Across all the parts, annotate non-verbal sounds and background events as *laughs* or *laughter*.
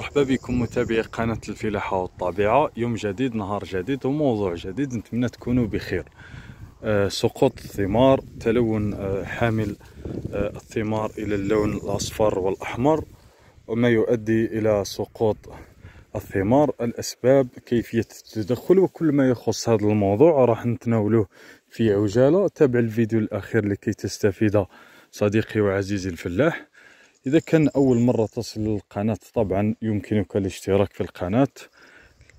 مرحبا بكم متابعي قناة الفلاحة والطبيعة يوم جديد نهار جديد وموضوع جديد نتمنى تكونوا بخير آه، سقوط الثمار تلون آه، حامل آه، الثمار إلى اللون الأصفر والأحمر وما يؤدي إلى سقوط الثمار الأسباب كيفية التدخل وكل ما يخص هذا الموضوع راح نتناوله في عجالة تابع الفيديو الأخير لكي تستفيد صديقي وعزيزي الفلاح إذا كان أول مرة تصل للقناة طبعا يمكنك الاشتراك في القناة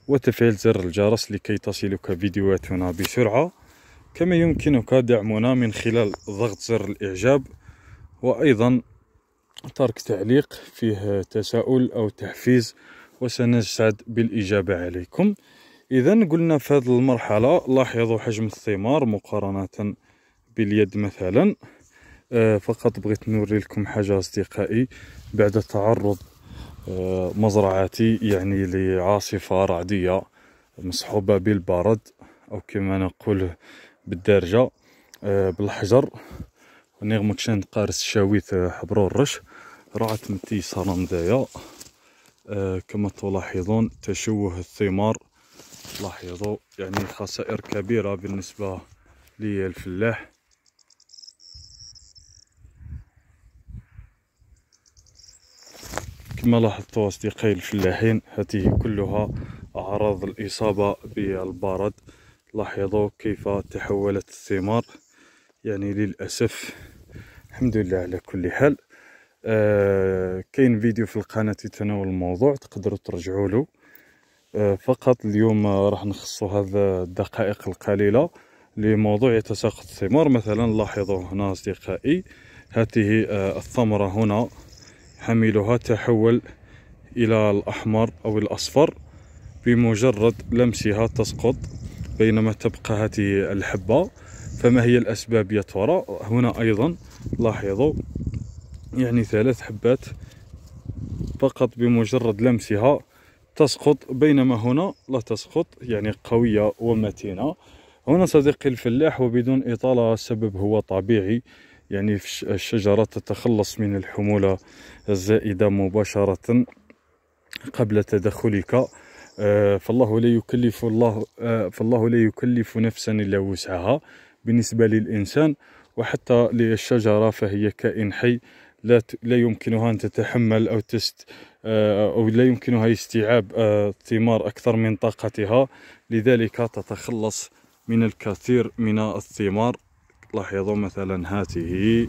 وتفعيل زر الجرس لكي تصلك فيديوهاتنا بسرعة كما يمكنك دعمنا من خلال ضغط زر الإعجاب وأيضا ترك تعليق فيه تساؤل أو تحفيز وسنسعد بالإجابة عليكم إذا قلنا في هذه المرحلة لاحظوا حجم الثمار مقارنة باليد مثلا آه، فقط بغيت نوري لكم حاجة أصدقائي بعد تعرض آه، مزرعتي يعني لعاصفة رعدية مصحوبة بالبرد أو كما نقول بالدارجة آه، بالحجر ونغمو تشان قارس شاويت حبرو الرش رعت متي دايا كما تلاحظون تشوه الثمار لاحظوا يعني خسائر كبيرة بالنسبة للفلاح كما لاحظتوا أصدقائي الفلاحين هذه كلها أعراض الإصابة بالبرد لاحظوا كيف تحولت الثمار يعني للأسف الحمد لله على كل حال آه كاين فيديو في القناة يتناول الموضوع تقدروا ترجعوا له آه فقط اليوم راح نخصو هذا الدقائق القليلة لموضوع يتساقط الثمار مثلا لاحظوا هنا أصدقائي هذه آه الثمرة هنا حميلها تحول إلى الأحمر أو الأصفر بمجرد لمسها تسقط بينما تبقى هذه الحبة فما هي الأسباب يا ترى هنا أيضا لاحظوا يعني ثلاث حبات فقط بمجرد لمسها تسقط بينما هنا لا تسقط يعني قوية ومتينة هنا صديقي الفلاح وبدون إطالة السبب هو طبيعي يعني الشجرة تتخلص من الحمولة الزائدة مباشرة قبل تدخلك آه، فالله لا يكلف الله آه، فالله لا يكلف نفسا الا وسعها بالنسبه للانسان وحتى للشجره فهي كائن حي لا لا يمكنها ان تتحمل او تست آه، او لا يمكنها استيعاب الثمار اكثر من طاقتها لذلك تتخلص من الكثير من الثمار لاحظوا مثلا هاته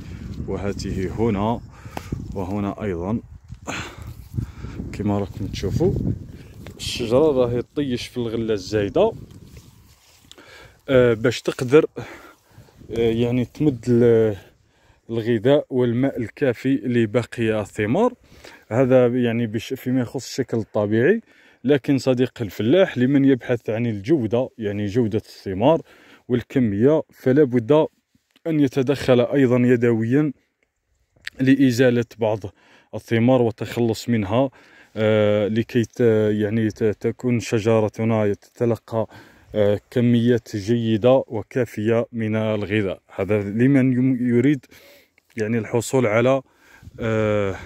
وهاته هنا وهنا أيضا كما راكم تشوفوا الشجرة راهي طيش في الغلة الزايدة آه، باش تقدر آه، يعني تمد الغذاء والماء الكافي لباقي الثمار هذا يعني فيما يخص الشكل الطبيعي لكن صديق الفلاح لمن يبحث عن الجودة يعني جودة الثمار والكمية فلا بد أن يتدخل أيضا يدويا لإزالة بعض الثمار والتخلص منها آه، لكي يعني تكون شجرتنا تتلقى آه، كميات جيدة وكافية من الغذاء هذا لمن يريد يعني الحصول على آه،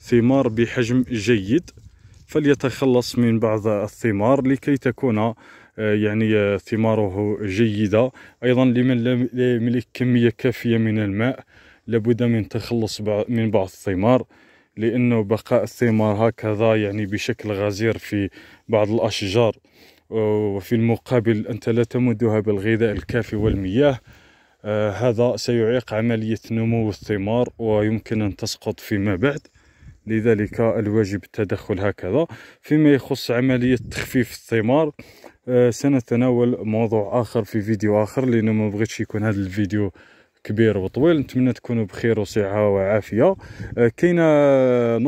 ثمار بحجم جيد فليتخلص من بعض الثمار لكي تكون آه، يعني آه، ثماره جيدة أيضا لمن لا يملك كمية كافية من الماء لابد من تخلص من بعض الثمار لأنه بقاء الثمار هكذا يعني بشكل غزير في بعض الأشجار آه، وفي المقابل أنت لا تمدها بالغذاء الكافي والمياه هذا سيعيق عملية نمو الثمار ويمكن أن تسقط فيما بعد لذلك الواجب التدخل هكذا فيما يخص عملية تخفيف الثمار آه، سنتناول موضوع آخر في فيديو آخر لأنه ما بغيتش يكون هذا الفيديو كبير وطويل نتمنى تكونوا بخير وصحة وعافية آه، كاينه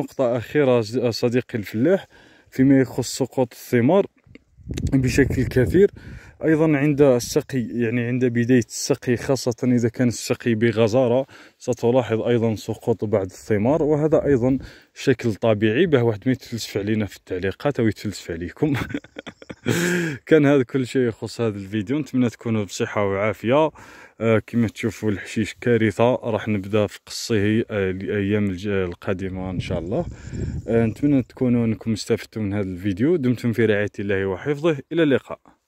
نقطة أخيرة آه، صديقي الفلاح فيما يخص سقوط الثمار بشكل كثير ايضا عند السقي يعني عند بدايه السقي خاصه اذا كان السقي بغزاره ستلاحظ ايضا سقوط بعض الثمار وهذا ايضا شكل طبيعي باه واحد ما يتفلسف علينا في التعليقات او يتفلسف عليكم *laughs* كان هذا كل شيء يخص هذا الفيديو نتمنى تكونوا بصحه وعافيه آه كما تشوفوا الحشيش كارثه راح نبدا في قصه آه الايام القادمه ان شاء الله آه نتمنى تكونوا انكم استفدتم من هذا الفيديو دمتم في رعايه الله وحفظه الى اللقاء